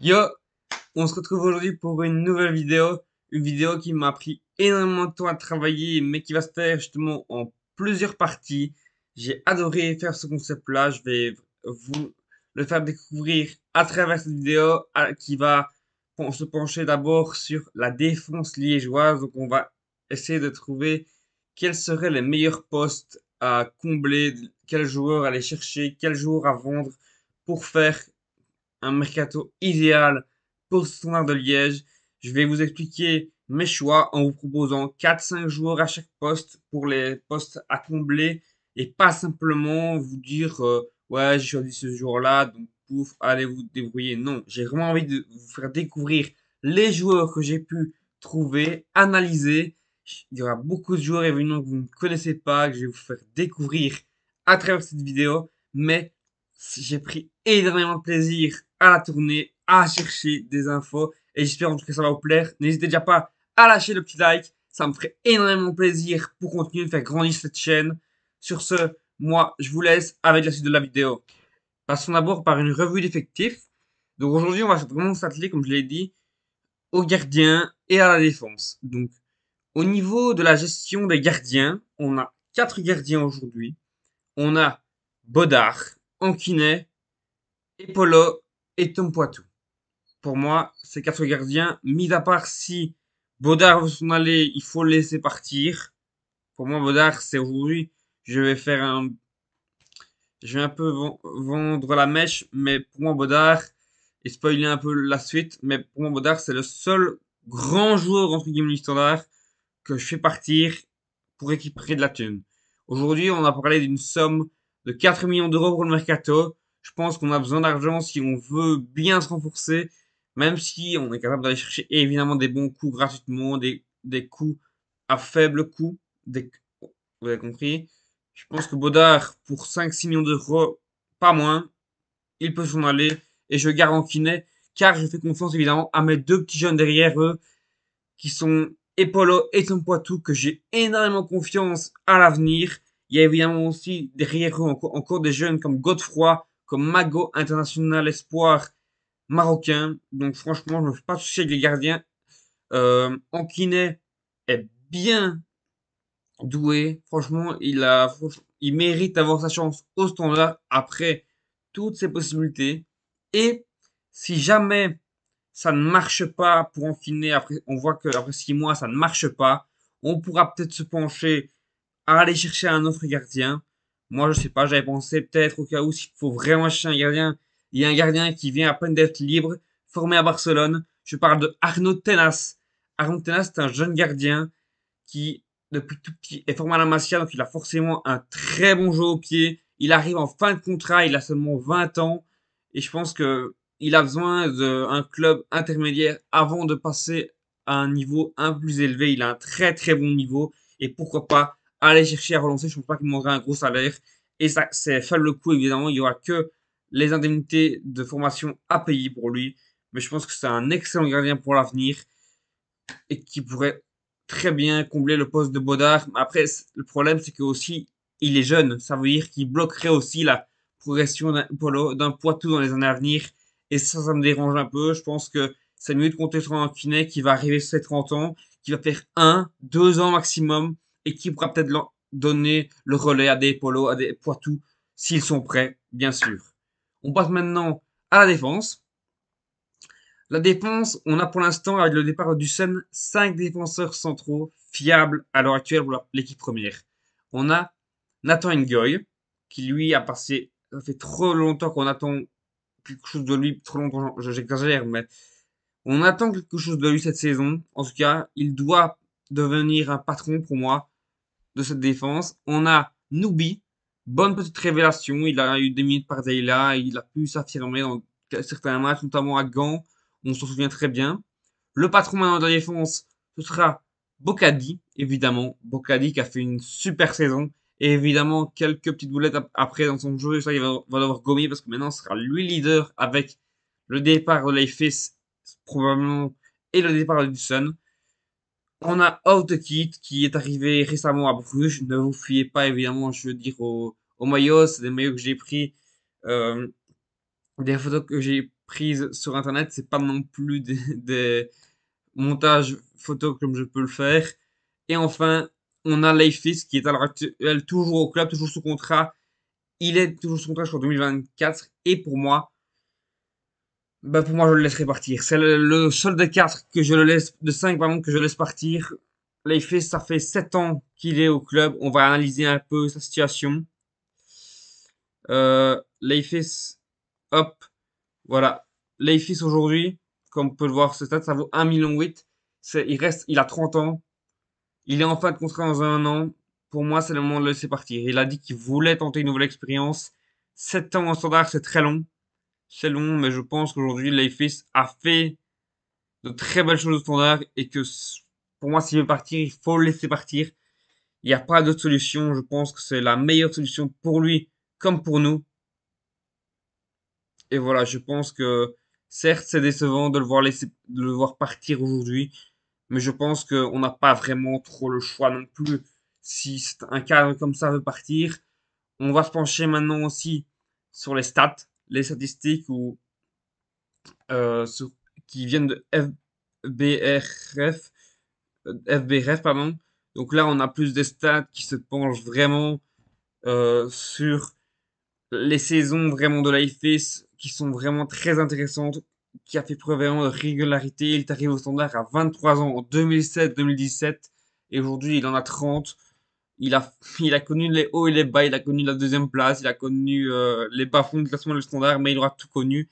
Yo, on se retrouve aujourd'hui pour une nouvelle vidéo, une vidéo qui m'a pris énormément de temps à travailler mais qui va se faire justement en plusieurs parties. J'ai adoré faire ce concept là, je vais vous le faire découvrir à travers cette vidéo qui va se pencher d'abord sur la défense liégeoise. Donc on va essayer de trouver quels seraient les meilleurs postes à combler, quels joueurs aller chercher, quels joueurs à vendre pour faire un mercato idéal pour ce standard de Liège. Je vais vous expliquer mes choix en vous proposant 4-5 joueurs à chaque poste pour les postes à combler et pas simplement vous dire euh, ouais j'ai choisi ce joueur-là donc pouf allez vous débrouiller. Non, j'ai vraiment envie de vous faire découvrir les joueurs que j'ai pu trouver, analyser. Il y aura beaucoup de joueurs évidemment que vous ne connaissez pas, que je vais vous faire découvrir à travers cette vidéo. Mais j'ai pris énormément de plaisir à la tournée, à chercher des infos. Et j'espère en tout cas que ça va vous plaire. N'hésitez déjà pas à lâcher le petit like. Ça me ferait énormément plaisir pour continuer de faire grandir cette chaîne. Sur ce, moi, je vous laisse avec la suite de la vidéo. Passons d'abord par une revue d'effectifs. Donc aujourd'hui, on va vraiment s'atteler, comme je l'ai dit, aux gardiens et à la défense. Donc, au niveau de la gestion des gardiens, on a quatre gardiens aujourd'hui. On a Bodard, Ankine, Epolo et Tom Poitou. Pour moi, ces quatre gardiens, mis à part si Baudard veut s'en aller, il faut le laisser partir. Pour moi, Baudard, c'est aujourd'hui, je vais faire un... Je vais un peu vendre la mèche, mais pour moi, Baudard, et spoiler un peu la suite, mais pour moi, Baudard, c'est le seul grand joueur, entre guillemets, standard, que je fais partir pour équiper de la thune. Aujourd'hui, on a parlé d'une somme de 4 millions d'euros pour le mercato. Je pense qu'on a besoin d'argent si on veut bien se renforcer, même si on est capable d'aller chercher évidemment des bons coûts gratuitement, des, des coups à faible coût. Vous avez compris Je pense que Baudard, pour 5-6 millions d'euros, pas moins, il peut s'en aller. Et je garantis car je fais confiance évidemment à mes deux petits jeunes derrière eux, qui sont Epolo et Tom que j'ai énormément confiance à l'avenir. Il y a évidemment aussi derrière eux encore des jeunes comme Godefroy, comme Mago, international espoir marocain. Donc franchement, je ne me fais pas toucher avec les gardiens. Euh, est bien doué. Franchement, il, a, il mérite d'avoir sa chance au standard après toutes ses possibilités. Et si jamais ça ne marche pas pour Ankiné, après, on voit qu'après six mois, ça ne marche pas, on pourra peut-être se pencher à aller chercher un autre gardien. Moi, je sais pas, j'avais pensé peut-être au cas où s'il faut vraiment chercher un gardien, il y a un gardien qui vient à peine d'être libre, formé à Barcelone. Je parle de Arnaud Tenas. Arnaud Tenas, c'est un jeune gardien qui, depuis tout petit, est formé à la Masia, donc il a forcément un très bon jeu au pied. Il arrive en fin de contrat, il a seulement 20 ans, et je pense que il a besoin d'un club intermédiaire avant de passer à un niveau un peu plus élevé. Il a un très très bon niveau, et pourquoi pas aller chercher à relancer. Je ne pense pas qu'il manquerait un gros salaire. Et ça, c'est faible le coup, évidemment. Il n'y aura que les indemnités de formation à payer pour lui. Mais je pense que c'est un excellent gardien pour l'avenir et qui pourrait très bien combler le poste de Bodard. Après, le problème, c'est que aussi il est jeune. Ça veut dire qu'il bloquerait aussi la progression d'un Poitou dans les années à venir. Et ça, ça me dérange un peu. Je pense que c'est mieux de compter sur un kiné qui va arriver sur ses 30 ans, qui va faire un, deux ans maximum et qui pourra peut-être donner le relais à des Polos, à des Poitou, s'ils sont prêts, bien sûr. On passe maintenant à la défense. La défense, on a pour l'instant, avec le départ du SEM, 5 défenseurs centraux fiables à l'heure actuelle pour l'équipe première. On a Nathan Ngoy, qui lui a passé, ça fait trop longtemps qu'on attend quelque chose de lui, trop longtemps, j'exagère, mais on attend quelque chose de lui cette saison. En tout cas, il doit devenir un patron pour moi de cette défense. On a Nubi, bonne petite révélation. Il a eu des minutes par Zayla, il a pu s'affirmer dans certains matchs, notamment à Gand. On s'en souvient très bien. Le patron maintenant de la défense, ce sera Bocadi, évidemment. Bocadi qui a fait une super saison. Et évidemment, quelques petites boulettes après dans son jeu. Ça, il va, va devoir gommer parce que maintenant, ce sera lui leader avec le départ de Leifis, probablement, et le départ de Dusson on a Outkit qui est arrivé récemment à Bruges. Ne vous fiez pas évidemment, je veux dire, au maillots. C'est des maillots que j'ai pris, euh, des photos que j'ai prises sur Internet. C'est pas non plus des, montages photos comme je peux le faire. Et enfin, on a Leifis qui est à l'heure actuelle toujours au club, toujours sous contrat. Il est toujours sous contrat jusqu'en 2024. Et pour moi, ben pour moi je le laisserai partir. C'est le, seul des quatre que je le laisse, de cinq pardon, que je laisse partir. Leifis, ça fait sept ans qu'il est au club. On va analyser un peu sa situation. Euh, Leifis, hop, voilà. Leifis aujourd'hui, comme on peut le voir, ce stade, ça vaut un million 8. Il reste, il a 30 ans. Il est en fin de contrat dans un an. Pour moi, c'est le moment de le laisser partir. Il a dit qu'il voulait tenter une nouvelle expérience. 7 ans en standard, c'est très long c'est long, mais je pense qu'aujourd'hui, Leifis a fait de très belles choses au standard et que pour moi, s'il veut partir, il faut le laisser partir. Il n'y a pas d'autre solution. Je pense que c'est la meilleure solution pour lui comme pour nous. Et voilà, je pense que certes, c'est décevant de le voir laisser, de le voir partir aujourd'hui, mais je pense qu'on n'a pas vraiment trop le choix non plus. Si un cadre comme ça veut partir, on va se pencher maintenant aussi sur les stats les statistiques ou, euh, qui viennent de FBRF, FBRF, euh, pardon. Donc là, on a plus de stats qui se penchent vraiment euh, sur les saisons vraiment de l'IFS qui sont vraiment très intéressantes, qui a fait preuve vraiment de régularité. Il est arrivé au standard à 23 ans en 2007-2017 et aujourd'hui il en a 30 il a, il a connu les hauts et les bas, il a connu la deuxième place, il a connu euh, les bas fonds du classement le standard, mais il aura tout connu.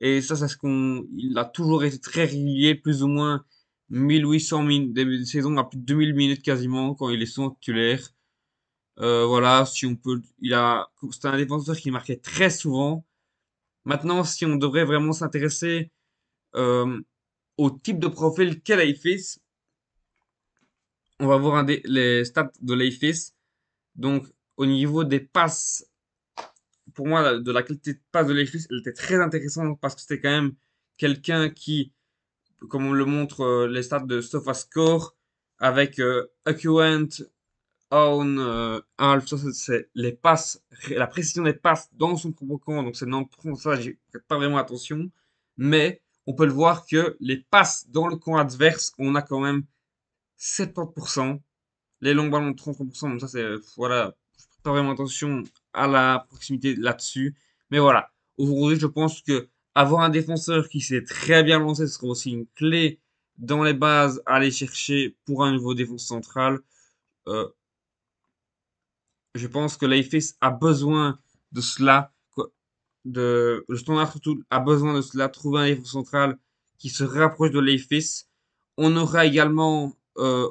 Et ça, c'est ce qu'on, il a toujours été très régulier, plus ou moins 1800 minutes, des saisons à plus de 2000 minutes quasiment quand il est son titulaire. Euh, voilà, si on peut, il a, c'est un défenseur qui marquait très souvent. Maintenant, si on devrait vraiment s'intéresser euh, au type de profil qu'elle a fait on va voir un des, les stats de Leifis, Donc, au niveau des passes, pour moi, de la qualité de passe de Leifis elle était très intéressante parce que c'était quand même quelqu'un qui, comme on le montre euh, les stats de SofaScore, avec euh, Own, euh, c'est les passes, la précision des passes dans son propre camp, donc c'est non, ça, je n'ai pas vraiment attention, mais on peut le voir que les passes dans le camp adverse, on a quand même 70%. Les longs ballons, 30%, Donc ça, c'est... Voilà, je pas vraiment attention à la proximité là-dessus. Mais voilà, aujourd'hui, je pense que avoir un défenseur qui s'est très bien lancé, ce sera aussi une clé dans les bases à aller chercher pour un nouveau défense central. Euh, je pense que l'AFS a besoin de cela. De, le standard surtout a besoin de cela. Trouver un défense central qui se rapproche de l'AFS. On aura également euh,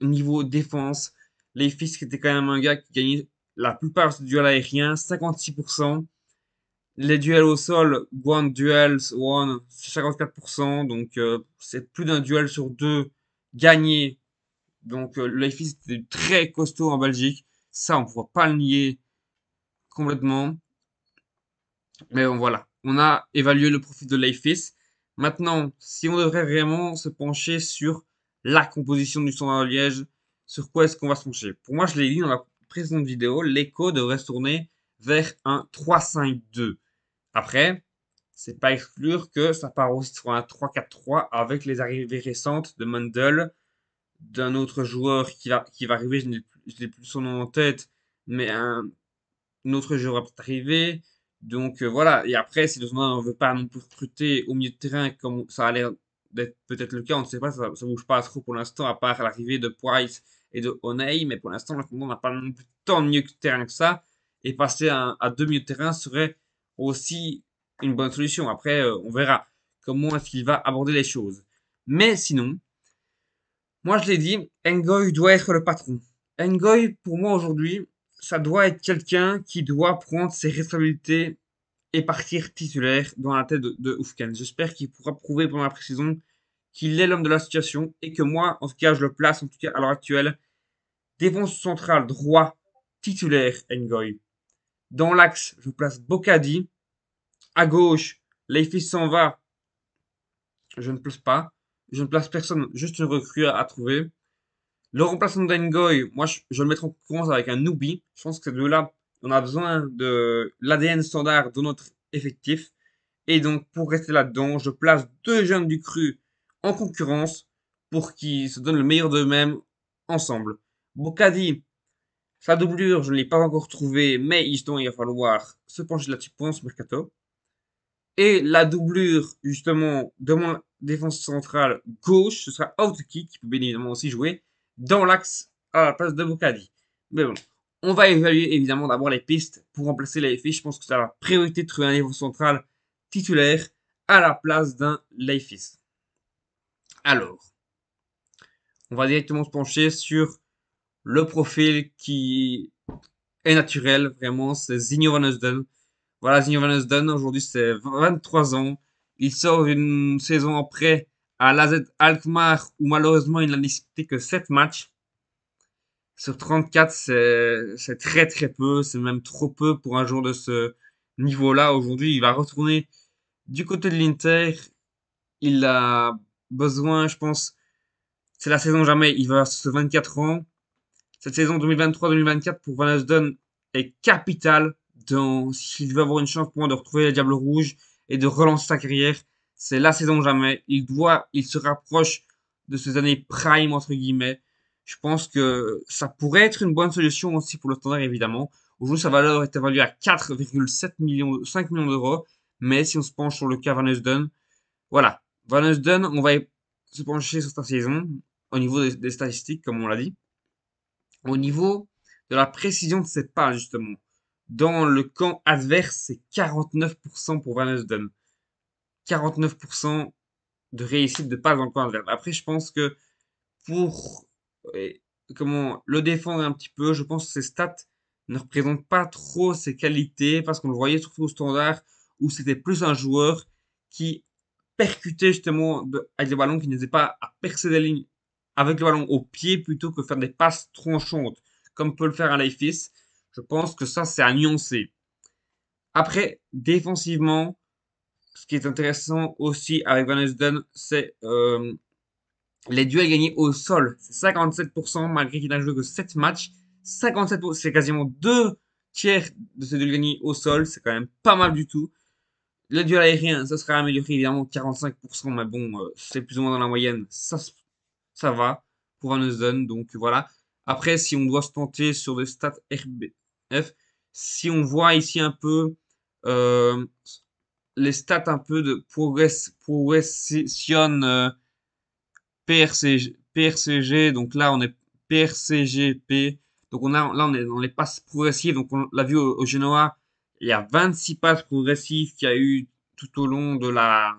niveau défense. Leifis qui était quand même un gars qui gagnait la plupart des duels aériens 56%. Les duels au sol, One Duels, One, 54%. Donc euh, c'est plus d'un duel sur deux gagné. Donc euh, Leifis était très costaud en Belgique. Ça, on ne pourra pas le nier complètement. Mais bon, voilà. On a évalué le profit de Leifis. Maintenant, si on devrait vraiment se pencher sur la composition du standard de Liège, sur quoi est-ce qu'on va se pencher. Pour moi, je l'ai dit dans la précédente vidéo, l'écho devrait se tourner vers un 3-5-2. Après, c'est pas exclure que ça part aussi sur un 3-4-3 avec les arrivées récentes de Mandel, d'un autre joueur qui va, qui va arriver, je n'ai plus son nom en tête, mais un, autre joueur va arriver. Donc euh, voilà, et après, si le on ne veut pas non plus recruter au milieu de terrain comme ça a l'air peut-être le cas, on ne sait pas, ça, ne bouge pas trop pour l'instant, à part l'arrivée de Price et de Honey, mais pour l'instant, on n'a pas tant de mieux que terrain que ça, et passer à, à deux milieux de terrain serait aussi une bonne solution. Après, euh, on verra comment est-ce qu'il va aborder les choses. Mais sinon, moi je l'ai dit, Ngoy doit être le patron. Ngoy, pour moi aujourd'hui, ça doit être quelqu'un qui doit prendre ses responsabilités et partir titulaire dans la tête de, de Oufken. J'espère qu'il pourra prouver pendant la pré-saison qu'il est l'homme de la situation et que moi, en tout cas, je le place, en tout cas à l'heure actuelle, défense centrale droit titulaire Ngoy. Dans l'axe, je place Bokadi. À gauche, Leifis s'en va. Je ne place pas. Je ne place personne, juste une recrue à, trouver. Le remplacement d'Engoy, moi je, vais le mettre en concurrence avec un Nubi. Je pense que c'est de là on a besoin de l'ADN standard de notre effectif. Et donc, pour rester là-dedans, je place deux jeunes du cru en concurrence pour qu'ils se donnent le meilleur d'eux-mêmes ensemble. Bocadi, sa doublure, je ne l'ai pas encore trouvée, mais il va falloir se pencher là-dessus en ce mercato. Et la doublure, justement, de mon défense centrale gauche, ce sera Outkick, qui peut bien évidemment aussi jouer dans l'axe à la place de Bocadi. Mais bon, on va évaluer évidemment d'abord les pistes pour remplacer Leifi. Je pense que c'est la priorité de trouver un niveau central titulaire à la place d'un Leifis. Alors, on va directement se pencher sur le profil qui est naturel, vraiment, c'est Zinho Van Voilà, Zinho Van aujourd'hui c'est 23 ans. Il sort une saison après à l'AZ Alkmaar où malheureusement il n'a disputé que 7 matchs. Sur 34, c'est très très peu, c'est même trop peu pour un joueur de ce niveau-là. Aujourd'hui, il va retourner du côté de l'Inter. Il a besoin, je pense, c'est la saison jamais, il va se 24 ans. Cette saison 2023-2024 pour Van Asden est capitale dans s'il veut avoir une chance pour moi de retrouver les Diable Rouge et de relancer sa carrière. C'est la saison jamais. Il doit, il se rapproche de ses années prime entre guillemets je pense que ça pourrait être une bonne solution aussi pour le standard, évidemment. Aujourd'hui, sa valeur est évaluée à 4,7 millions, 5 millions d'euros. Mais si on se penche sur le cas Van Husden, voilà. Van Husden, on va se pencher sur sa saison au niveau des, statistiques, comme on l'a dit. Au niveau de la précision de ses pas, justement. Dans le camp adverse, c'est 49% pour Van Husden. 49% de réussite de pas dans le camp adverse. Après, je pense que pour comment le défendre un petit peu. Je pense que ses stats ne représentent pas trop ses qualités parce qu'on le voyait surtout au standard où c'était plus un joueur qui percutait justement avec des ballons, qui n'hésitait pas à percer des lignes avec le ballon au pied plutôt que faire des passes tranchantes comme peut le faire un Leifis. Je pense que ça, c'est à nuancer. Après, défensivement, ce qui est intéressant aussi avec Van c'est euh, les duels gagnés au sol, c'est 57%, malgré qu'il n'a joué que 7 matchs. 57%, c'est quasiment 2 tiers de ces duels gagnés au sol, c'est quand même pas mal du tout. les duels aériens, ça sera amélioré évidemment 45%, mais bon, euh, c'est plus ou moins dans la moyenne, ça, ça va pour un Ozone, donc voilà. Après, si on doit se tenter sur des stats RBF, si on voit ici un peu euh, les stats un peu de progress, progression euh, PRCG, donc là on est PRCGP, donc on a, là on est dans les passes progressives, donc on l'a vu au, Genoa, il y a 26 passes progressives qu'il y a eu tout au long de la,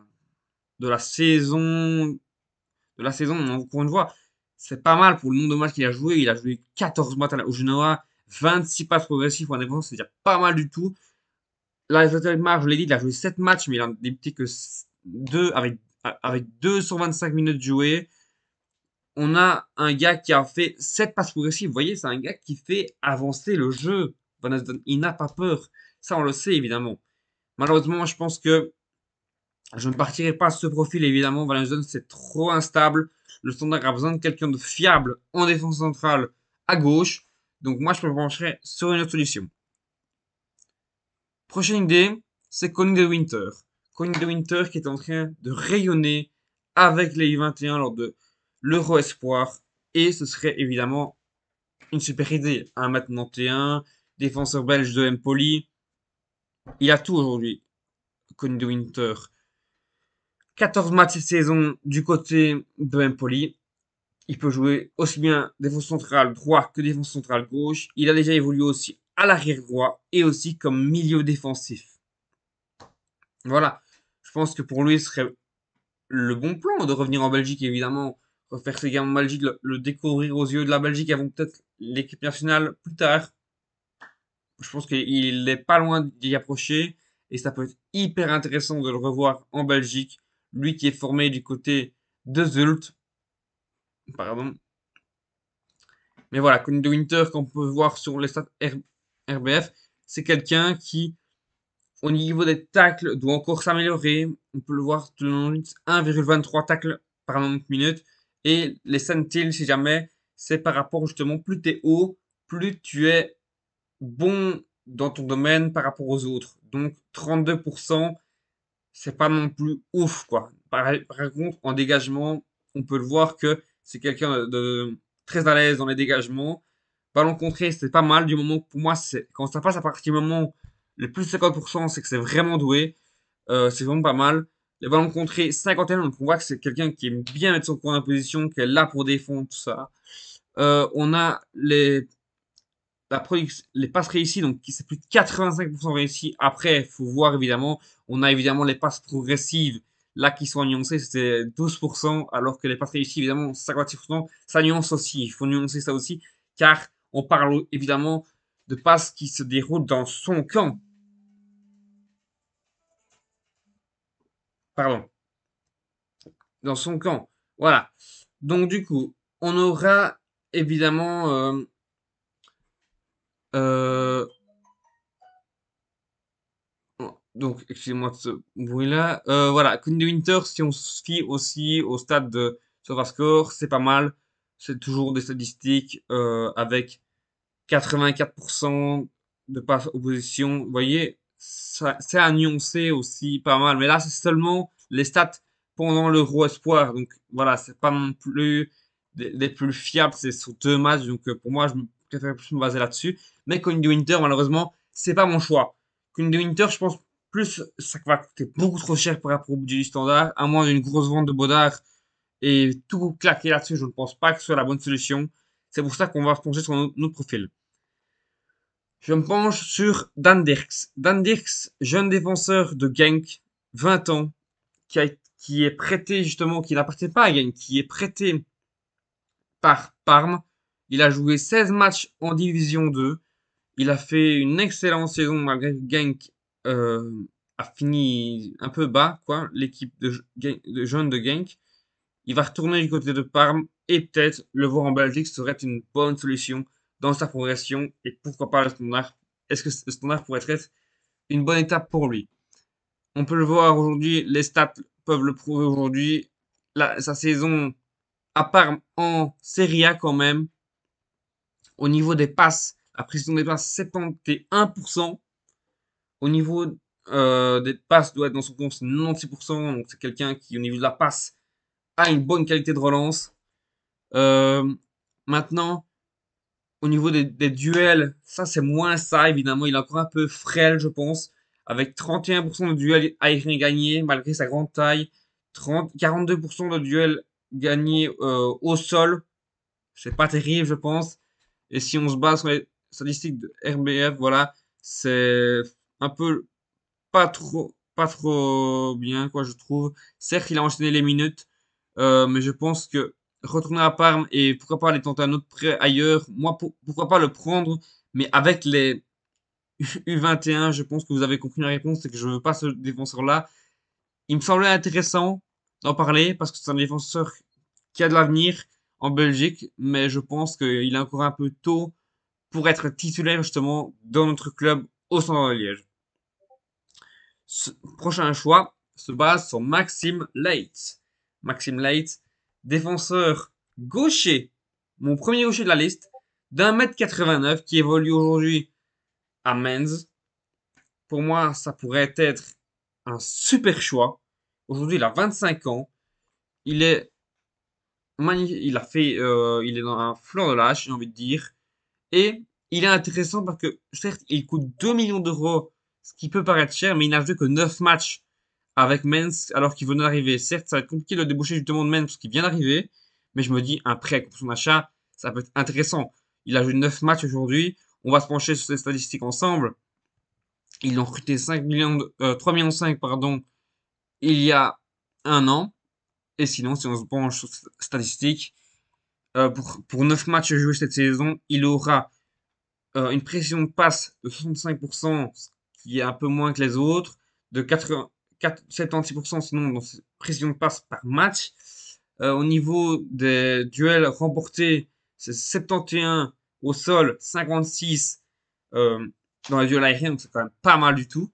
de la saison, de la saison, on une fois, c'est pas mal pour le nombre de matchs qu'il a joué, il a joué 14 matchs au Genoa, 26 passes progressives en défense, cest déjà pas mal du tout. Là, je l'ai dit, il a joué 7 matchs, mais il a débuté que 2 avec, avec 2 sur 25 minutes jouées on a un gars qui a fait 7 passes progressives. Vous voyez, c'est un gars qui fait avancer le jeu. il n'a pas peur. Ça, on le sait, évidemment. Malheureusement, je pense que je ne partirai pas à ce profil, évidemment. Van c'est trop instable. Le standard a besoin de quelqu'un de fiable en défense centrale à gauche. Donc, moi, je me pencherai sur une autre solution. Prochaine idée, c'est Conning de Winter. Conning de Winter qui est en train de rayonner avec les U21 lors de l'Euro Espoir. Et ce serait évidemment une super idée. Un mat 91, défenseur belge de Empoli. Il a tout aujourd'hui, Conny de Winter. 14 matchs de saison du côté de Empoli. Il peut jouer aussi bien défense centrale droit que défense centrale gauche. Il a déjà évolué aussi à l'arrière droit et aussi comme milieu défensif. Voilà. Je pense que pour lui, ce serait le bon plan de revenir en Belgique, évidemment refaire ses gains en Belgique, le, découvrir aux yeux de la Belgique avant peut-être l'équipe nationale plus tard. Je pense qu'il n'est pas loin d'y approcher et ça peut être hyper intéressant de le revoir en Belgique. Lui qui est formé du côté de Zult. Pardon. Mais voilà, que de Winter, qu'on peut voir sur les stats RBF, c'est quelqu'un qui, au niveau des tacles, doit encore s'améliorer. On peut le voir tout le long 1,23 tacles par minute. Et les sentinelles, si jamais, c'est par rapport justement, plus t'es haut, plus tu es bon dans ton domaine par rapport aux autres. Donc 32%, c'est pas non plus ouf, quoi. Par, contre, en dégagement, on peut le voir que c'est quelqu'un de, très à l'aise dans les dégagements. Ballon contré, c'est pas mal du moment pour moi, c'est quand ça passe à partir du moment le plus 50%, c'est que c'est vraiment doué. Euh, c'est vraiment pas mal rencontrer contrés, 51 donc on voit que c'est quelqu'un qui aime bien mettre son coin en position, qui est là pour défendre, tout ça. Euh, on a les, la les passes réussies, donc c'est plus de 85% réussi. Après, il faut voir évidemment, on a évidemment les passes progressives, là qui sont annoncées, c'était 12%, alors que les passes réussies, évidemment, 56%, ça nuance aussi, il faut nuancer ça aussi, car on parle évidemment de passes qui se déroulent dans son camp, dans son camp. Voilà. Donc du coup, on aura évidemment euh, euh, donc excusez-moi de ce bruit-là. Euh, voilà, que de Winter, si on se fie aussi au stade de score, c'est pas mal. C'est toujours des statistiques avec 84% de passes opposition. voyez, c'est annoncé aussi pas mal. Mais là, c'est seulement les stats pendant l'Euro Espoir. Donc voilà, c'est pas non plus les plus fiables. C'est sur deux matchs. Donc euh, pour moi, je préfère plus me baser là-dessus. Mais de Winter, malheureusement, c'est pas mon choix. de Winter, je pense plus, ça va coûter beaucoup trop cher par rapport au budget du standard. À moins d'une grosse vente de Bodard et tout claquer là-dessus, je ne pense pas que ce soit la bonne solution. C'est pour ça qu'on va se pencher sur notre profil je me penche sur Dan Dirks. Dan Dirks, jeune défenseur de Genk, 20 ans, qui, est prêté justement, qui n'appartient pas à Genk, qui est prêté par Parme. Il a joué 16 matchs en Division 2. Il a fait une excellente saison malgré que Genk euh, a fini un peu bas, quoi, l'équipe de, de jeunes de Genk. Il va retourner du côté de Parme et peut-être le voir en Belgique serait une bonne solution dans sa progression et pourquoi pas le standard. Est-ce que le standard pourrait être une bonne étape pour lui On peut le voir aujourd'hui, les stats peuvent le prouver aujourd'hui. Sa saison, à part en Serie A quand même, au niveau des passes, la précision des passes 71%. Au niveau euh, des passes, doit être dans son compte 96%. Donc c'est quelqu'un qui, au niveau de la passe, a une bonne qualité de relance. Euh, maintenant, au niveau des, duels, ça c'est moins ça évidemment. Il est encore un peu frêle, je pense. Avec 31% de duels aériens gagnés malgré sa grande taille. 30, 42% de duels gagnés euh, au sol. C'est pas terrible, je pense. Et si on se base sur les statistiques de RBF, voilà, c'est un peu pas trop, pas trop bien, quoi, je trouve. Certes, il a enchaîné les minutes, euh, mais je pense que retourner à Parme et pourquoi pas aller tenter un autre prêt ailleurs. Moi, pourquoi pas le prendre, mais avec les U21, je pense que vous avez compris la réponse, c'est que je ne veux pas ce défenseur-là. Il me semblait intéressant d'en parler parce que c'est un défenseur qui a de l'avenir en Belgique, mais je pense qu'il est encore un peu tôt pour être titulaire justement dans notre club au centre de Liège. prochain choix se base sur Maxime Leitz. Maxime Leitz, défenseur gaucher, mon premier gaucher de la liste, d'un mètre 89 qui évolue aujourd'hui à Menz. Pour moi, ça pourrait être un super choix. Aujourd'hui, il a 25 ans. Il est Il a fait, euh, il est dans un flanc de lâche, j'ai envie de dire. Et il est intéressant parce que, certes, il coûte 2 millions d'euros, ce qui peut paraître cher, mais il n'a joué que 9 matchs avec Mens alors qu'il venait d'arriver. Certes, ça va être compliqué de déboucher justement de Mens parce qu'il vient d'arriver, mais je me dis un prêt pour son achat, ça peut être intéressant. Il a joué 9 matchs aujourd'hui, on va se pencher sur ses statistiques ensemble. Ils a recruté 5 millions 3 euh, millions 5 pardon, il y a un an. Et sinon, si on se penche sur ces statistiques, euh, pour, pour 9 matchs joués cette saison, il aura euh, une pression de passe de 65%, ce qui est un peu moins que les autres, de 80, 76%, sinon, dans de passe par match. Euh, au niveau des duels remportés, c'est 71 au sol, 56 euh, dans les duels aériens, donc c'est quand même pas mal du tout.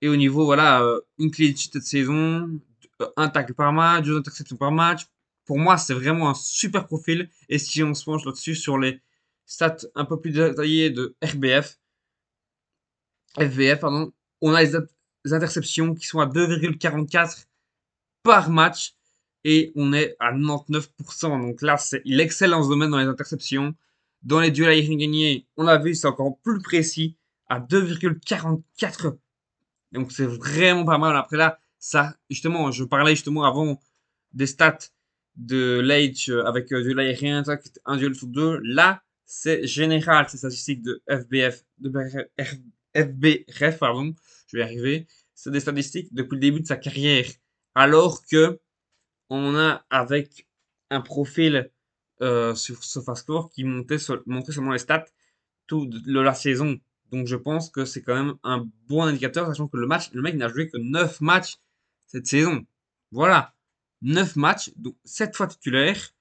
Et au niveau, voilà, euh, une clé de de saison, un tackle par match, deux interceptions par match. Pour moi, c'est vraiment un super profil. Et si on se penche là-dessus sur les stats un peu plus détaillées de RBF, FVF, pardon, on a les interceptions qui sont à 2,44 par match et on est à 99%. Donc là, c'est, il excelle dans ce domaine dans les interceptions. Dans les duels aériens gagnés, on l'a vu, c'est encore plus précis à 2,44. Donc c'est vraiment pas mal. Après là, ça, justement, je parlais justement avant des stats de l'age euh, avec euh, duels duel aérien, un duel sur deux. Là, c'est général, ces statistiques de FBF, de FBF. pardon, je vais y arriver c'est des statistiques depuis le début de sa carrière. Alors que on a avec un profil euh, sur SofaScore qui montait, montrait seulement les stats de la saison. Donc je pense que c'est quand même un bon indicateur, sachant que le match, le mec n'a joué que 9 matchs cette saison. Voilà. 9 matchs, donc 7 fois titulaire.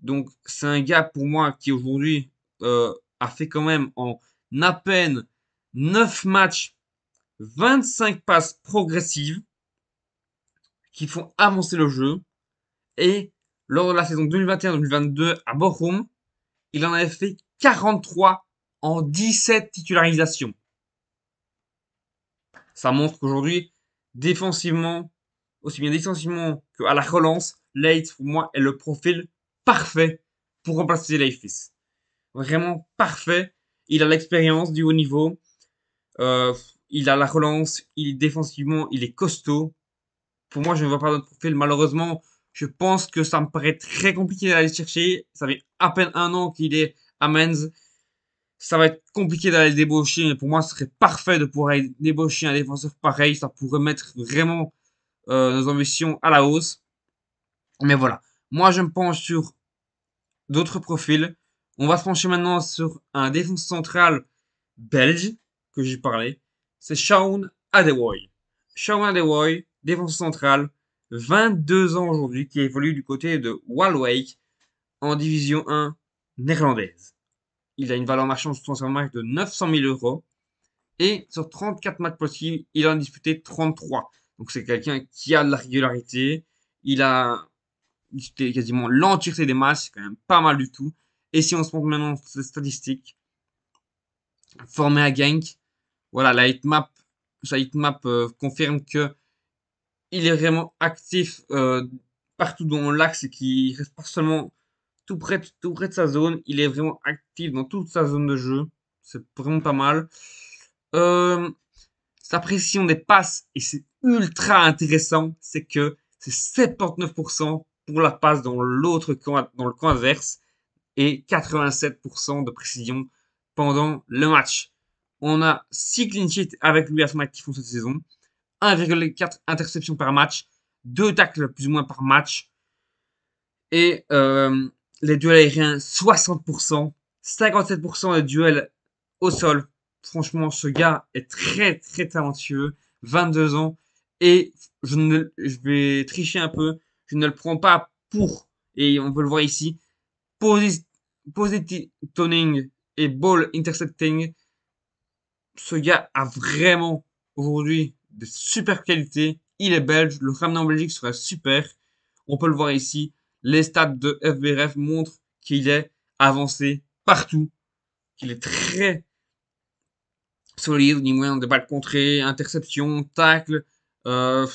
Donc c'est un gars pour moi qui aujourd'hui euh, a fait quand même en à peine 9 matchs 25 passes progressives qui font avancer le jeu. Et lors de la saison 2021-2022 à Bochum, il en avait fait 43 en 17 titularisations. Ça montre qu'aujourd'hui, défensivement, aussi bien défensivement qu'à la relance, Leitz, pour moi, est le profil parfait pour remplacer Leifis. Vraiment parfait. Il a l'expérience du haut niveau. Euh, il a la relance, il défensivement, il est costaud. Pour moi, je ne vois pas d'autre profil. Malheureusement, je pense que ça me paraît très compliqué d'aller chercher. Ça fait à peine un an qu'il est à Menz, Ça va être compliqué d'aller débaucher, mais pour moi, ce serait parfait de pouvoir débaucher un défenseur pareil. Ça pourrait mettre vraiment euh, nos ambitions à la hausse. Mais voilà. Moi, je me penche sur d'autres profils. On va se pencher maintenant sur un défenseur central belge que j'ai parlé c'est Shaun Adewoy. Shaun Adewoy, défenseur central, 22 ans aujourd'hui, qui évolue du côté de Wake, en division 1 néerlandaise. Il a une valeur marchande sur de 900 000 euros. Et sur 34 matchs possibles, il en a disputé 33. Donc c'est quelqu'un qui a de la régularité. Il a disputé quasiment l'entièreté des matchs, c'est quand même pas mal du tout. Et si on se montre maintenant ces statistiques, formé à Genk, voilà, la heatmap, sa heatmap euh, confirme que il est vraiment actif euh, partout dans l'axe et qu'il reste pas seulement tout près, de, tout près de sa zone. Il est vraiment actif dans toute sa zone de jeu. C'est vraiment pas mal. Euh, sa précision des passes, et c'est ultra intéressant, c'est que c'est 79% pour la passe dans l'autre camp, dans le camp adverse et 87% de précision pendant le match. On a 6 clean sheets avec lui à son actif cette saison. 1,4 interceptions par match. 2 tacles plus ou moins par match. Et euh, les duels aériens, 60%. 57% de duels au sol. Franchement, ce gars est très très talentueux. 22 ans. Et je, je vais tricher un peu. Je ne le prends pas pour, et on peut le voir ici, positive toning et ball intercepting ce gars a vraiment aujourd'hui des super qualités. Il est belge, le ramener en Belgique serait super. On peut le voir ici. Les stats de FBRF montrent qu'il est avancé partout, qu'il est très solide Ni niveau de balles contrées, interception, tacle, euh,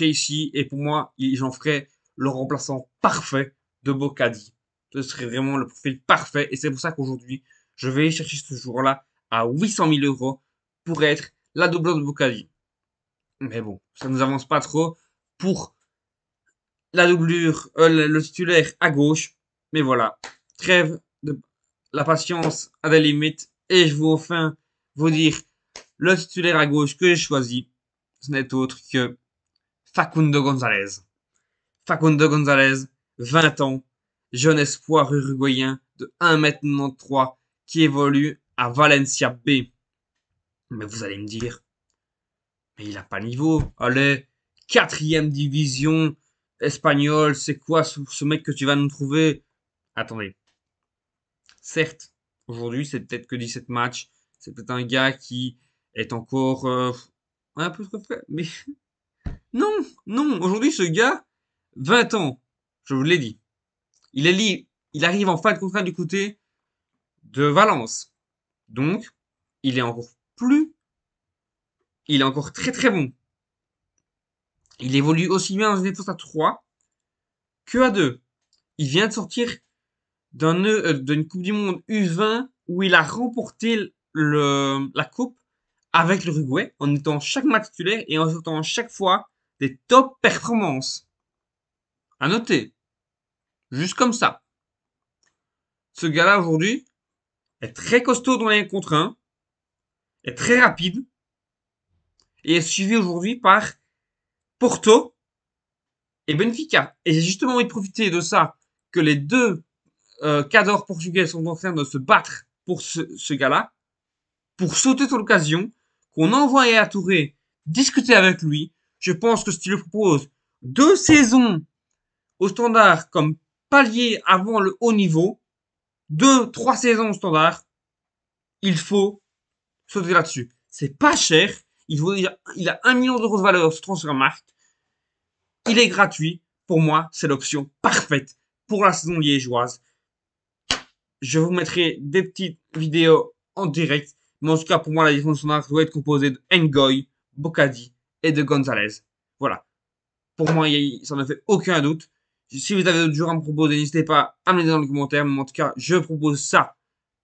ici. ici. Et pour moi, j'en ferai le remplaçant parfait de Bocadi. Ce serait vraiment le profil parfait. Et c'est pour ça qu'aujourd'hui, je vais chercher ce jour-là à 800 000 euros pour être la doublure de Bukavi. Mais bon, ça ne nous avance pas trop pour la doublure, euh, le titulaire à gauche. Mais voilà, trêve de la patience à des limites. Et je vous enfin vous dire le titulaire à gauche que j'ai choisi. Ce n'est autre que Facundo González. Facundo Gonzalez. 20 ans, jeune espoir uruguayen de 1m93 qui évolue à Valencia B. Mais vous allez me dire, mais il n'a pas niveau. Allez, quatrième division espagnole, c'est quoi ce, mec que tu vas nous trouver Attendez. Certes, aujourd'hui, c'est peut-être que 17 matchs. C'est peut-être un gars qui est encore euh, un peu trop frais. Mais non, non, aujourd'hui, ce gars, 20 ans, je vous l'ai dit. Il est Il arrive en fin de contrat du côté de Valence. Donc, il est encore plus, il est encore très très bon. Il évolue aussi bien dans une défense à 3 que à 2. Il vient de sortir euh, d'une Coupe du Monde U20 où il a remporté le, la Coupe avec l'Uruguay en étant chaque match et en sortant chaque fois des top performances. À noter. Juste comme ça. Ce gars-là aujourd'hui, est très costaud dans les 1 contre 1, est très rapide, et est suivi aujourd'hui par Porto et Benfica. Et j'ai justement envie de profiter de ça, que les deux euh, cadors portugais sont en train de se battre pour ce, gars-là, pour sauter sur l'occasion, qu'on envoie à Touré discuter avec lui. Je pense que si tu lui deux saisons au standard comme palier avant le haut niveau, deux, trois saisons standard, il faut sauter là-dessus. C'est pas cher. Il, il a un million d'euros de valeur sur Transfermarkt. Il est gratuit. Pour moi, c'est l'option parfaite pour la saison liégeoise. Je vous mettrai des petites vidéos en direct. Mais en tout cas, pour moi, la défense standard doit être composée de Ngoy, Bocadi et de Gonzalez. Voilà. Pour moi, ça ne fait aucun doute. Si vous avez d'autres joueurs à me proposer, n'hésitez pas à me les dire dans les commentaires. Mais en tout cas, je propose ça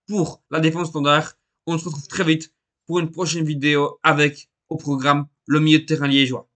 pour la défense standard. On se retrouve très vite pour une prochaine vidéo avec au programme le milieu de terrain liégeois.